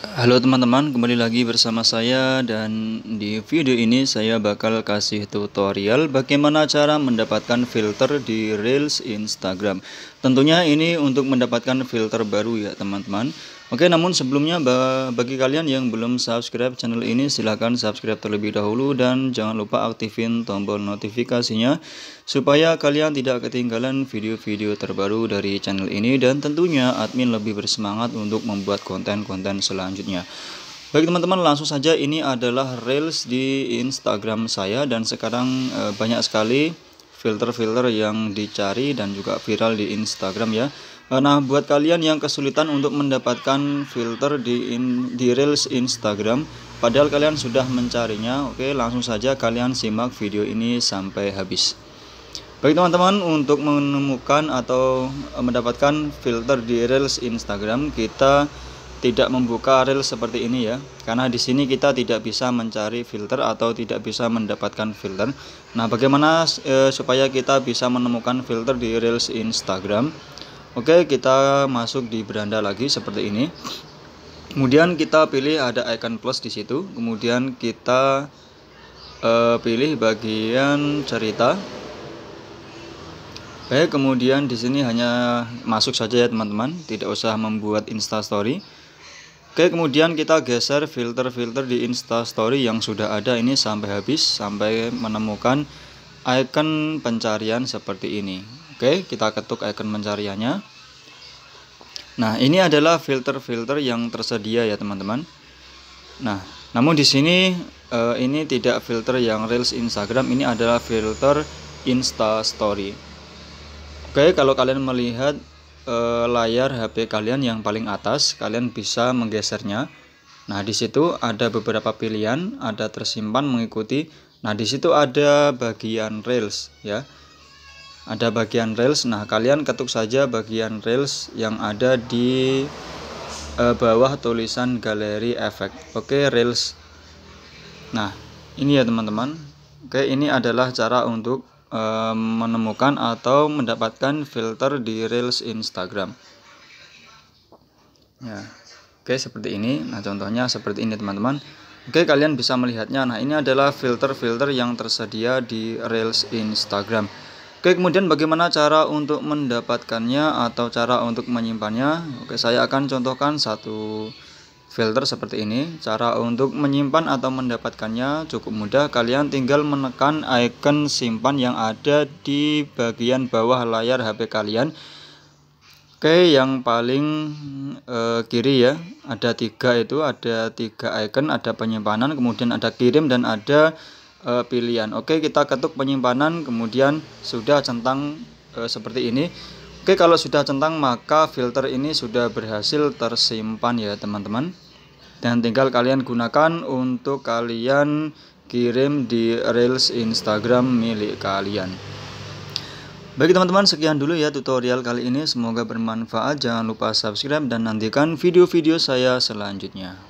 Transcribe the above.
Halo teman-teman, kembali lagi bersama saya dan di video ini saya bakal kasih tutorial bagaimana cara mendapatkan filter di Reels Instagram. Tentunya ini untuk mendapatkan filter baru ya teman-teman. Oke, namun sebelumnya bagi kalian yang belum subscribe channel ini silahkan subscribe terlebih dahulu dan jangan lupa aktifin tombol notifikasinya supaya kalian tidak ketinggalan video-video terbaru dari channel ini dan tentunya admin lebih bersemangat untuk membuat konten-konten selanjutnya. Baik teman-teman langsung saja ini adalah reels di Instagram saya dan sekarang eh, banyak sekali filter-filter yang dicari dan juga viral di Instagram ya. Eh, nah, buat kalian yang kesulitan untuk mendapatkan filter di in, di Reels Instagram, padahal kalian sudah mencarinya, oke, langsung saja kalian simak video ini sampai habis. Baik teman-teman, untuk menemukan atau mendapatkan filter di Reels Instagram, kita tidak membuka rel seperti ini ya karena di sini kita tidak bisa mencari filter atau tidak bisa mendapatkan filter nah bagaimana e, supaya kita bisa menemukan filter di reels Instagram oke kita masuk di beranda lagi seperti ini kemudian kita pilih ada icon plus di situ kemudian kita e, pilih bagian cerita Baik, kemudian di sini hanya masuk saja ya teman-teman, tidak usah membuat instastory. Oke kemudian kita geser filter-filter di instastory yang sudah ada ini sampai habis sampai menemukan icon pencarian seperti ini Oke kita ketuk icon pencariannya Nah ini adalah filter-filter yang tersedia ya teman-teman Nah namun di sini eh, ini tidak filter yang reels Instagram ini adalah filter instastory Oke kalau kalian melihat eh, layar HP kalian yang paling atas, kalian bisa menggesernya. Nah, di situ ada beberapa pilihan, ada tersimpan mengikuti. Nah, di situ ada bagian Rails ya. Ada bagian Rails. Nah, kalian ketuk saja bagian Rails yang ada di eh, bawah tulisan galeri efek. Oke, Rails. Nah, ini ya teman-teman. Oke, ini adalah cara untuk menemukan atau mendapatkan filter di Reels Instagram. Ya. Oke, seperti ini. Nah, contohnya seperti ini, teman-teman. Oke, kalian bisa melihatnya. Nah, ini adalah filter-filter yang tersedia di Reels Instagram. Oke, kemudian bagaimana cara untuk mendapatkannya atau cara untuk menyimpannya? Oke, saya akan contohkan satu filter seperti ini. Cara untuk menyimpan atau mendapatkannya cukup mudah. Kalian tinggal menekan icon simpan yang ada di bagian bawah layar HP kalian. Oke, yang paling uh, kiri ya, ada tiga itu, ada tiga icon, ada penyimpanan, kemudian ada kirim dan ada uh, pilihan. Oke, kita ketuk penyimpanan, kemudian sudah centang uh, seperti ini. Oke kalau sudah centang maka filter ini sudah berhasil tersimpan ya teman-teman dan tinggal kalian gunakan untuk kalian kirim di reels Instagram milik kalian. Baik teman-teman sekian dulu ya tutorial kali ini semoga bermanfaat jangan lupa subscribe dan nantikan video-video saya selanjutnya.